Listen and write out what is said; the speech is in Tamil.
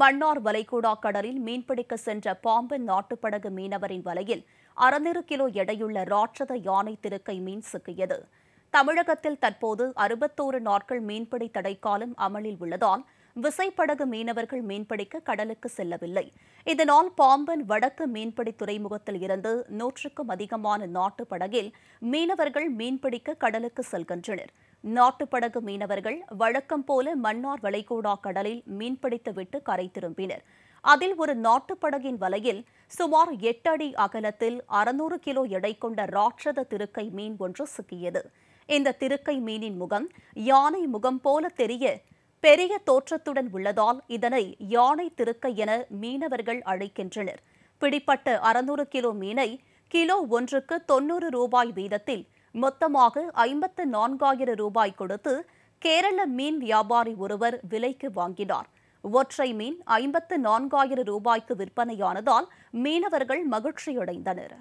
மன்னார் வளைகுடா கடலில் மீன்பிடிக்க சென்ற பாம்பன் நாட்டுப்படகு மீனவரின் வலையில் அறநூறு கிலோ எடையுள்ள ராட்சத யானை திருக்கை மீன் சிக்கியது தமிழகத்தில் தற்போது அறுபத்தோரு நாட்கள் மீன்பிடி தடைக்காலம் அமலில் உள்ளதால் விசைப்படகு மீனவர்கள் மீன்பிடிக்க கடலுக்கு செல்லவில்லை இதனால் பாம்பன் வடக்கு மீன்பிடி துறைமுகத்தில் இருந்து நூற்றுக்கும் அதிகமான நாட்டுப் படகில் மீனவர்கள் மீன்பிடிக்க கடலுக்கு செல்கின்றனர் நாட்டுப்படகு மீனவர்கள் வழக்கம் போல மன்னார் வளைகோடா கடலில் மீன்பிடித்துவிட்டு கரை திரும்பினர் அதில் ஒரு நாட்டுப்படகின் வலையில் சுமார் எட்டு அடி அகலத்தில் அறுநூறு கிலோ எடை கொண்ட ராட்சத திருக்கை மீன் ஒன்று சிக்கியது இந்த திருக்கை மீனின் முகம் யானை முகம் போல தெரிய பெரிய தோற்றத்துடன் உள்ளதால் இதனை யானை திருக்கை என மீனவர்கள் அழைக்கின்றனர் பிடிப்பட்ட அறுநூறு கிலோ மீனை கிலோ ஒன்றுக்கு தொன்னூறு ரூபாய் வீதத்தில் மொத்தமாக ஐம்பத்து நான்காயிரம் ரூபாய் கொடுத்து கேரள மீன் வியாபாரி ஒருவர் விலைக்கு வாங்கினார் ஒற்றை மீன் ஐம்பத்து நான்காயிரம் ரூபாய்க்கு விற்பனையானதால் மீனவர்கள் மகிழ்ச்சியடைந்தனர்